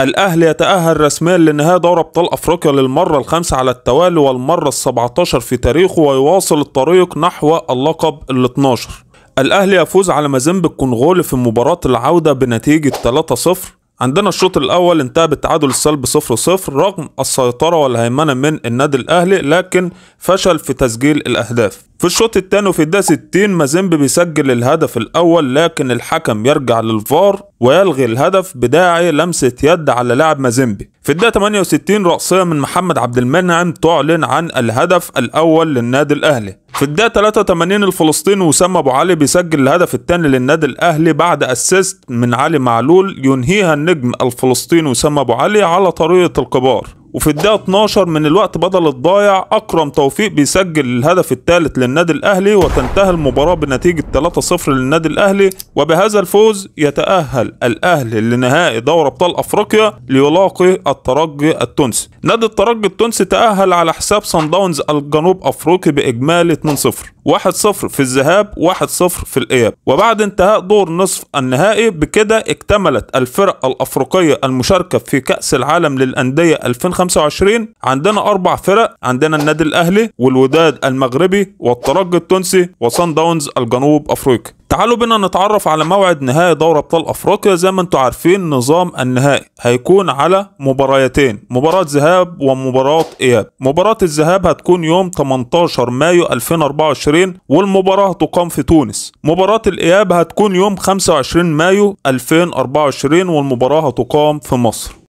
الأهلي يتأهل رسميا لنهاية دوري أبطال أفريقيا للمرة الخامسة على التوالي والمرة السبعتاشر في تاريخه ويواصل الطريق نحو اللقب ال12 الأهلي يفوز على مازيمبي الكونغولي في مباراة العودة بنتيجة 3-0 عندنا الشوط الاول انتهى بالتعادل السلبي 0 0 رغم السيطره والهيمنه من النادي الاهلي لكن فشل في تسجيل الاهداف في الشوط الثاني وفي الدقيقه 60 مازيمبي بيسجل الهدف الاول لكن الحكم يرجع للفار ويلغي الهدف بداعي لمسه يد على لاعب مازيمبي في الدقيقه 68 رأسيه من محمد عبد المنعم تعلن عن الهدف الاول للنادي الاهلي في الدقيقة 83 الفلسطيني وسام ابو علي بيسجل الهدف الثاني للنادي الاهلي بعد اسيست من علي معلول ينهيها النجم الفلسطيني وسام ابو علي على طريقة الكبار وفي الدقيقة 12 من الوقت بدل الضايع أكرم توفيق بيسجل الهدف الثالث للنادي الأهلي وتنتهي المباراة بنتيجة 3-0 للنادي الأهلي وبهذا الفوز يتأهل الأهلي لنهائي دوري أبطال أفريقيا ليلاقي الترجي التونسي نادي الترجي التونسي تأهل على حساب سان داونز الجنوب أفريقي بإجمالي 2-0 1-0 في الذهاب 1-0 في الإياب وبعد انتهاء دور نصف النهائي بكده اكتملت الفرق الأفريقية المشاركة في كأس العالم للأندية 2025 عندنا أربع فرق عندنا النادي الأهلي والوداد المغربي والترجي التونسي وصن داونز الجنوب أفريقي تعالوا بنا نتعرف على موعد نهائي دوري ابطال افريقيا زي ما انتم عارفين نظام النهائي هيكون على مباراتين مباراة ذهاب ومباراة اياب مباراة الذهاب هتكون يوم 18 مايو 2024 والمباراة هتقام في تونس مباراة الاياب هتكون يوم 25 مايو 2024 والمباراة هتقام في مصر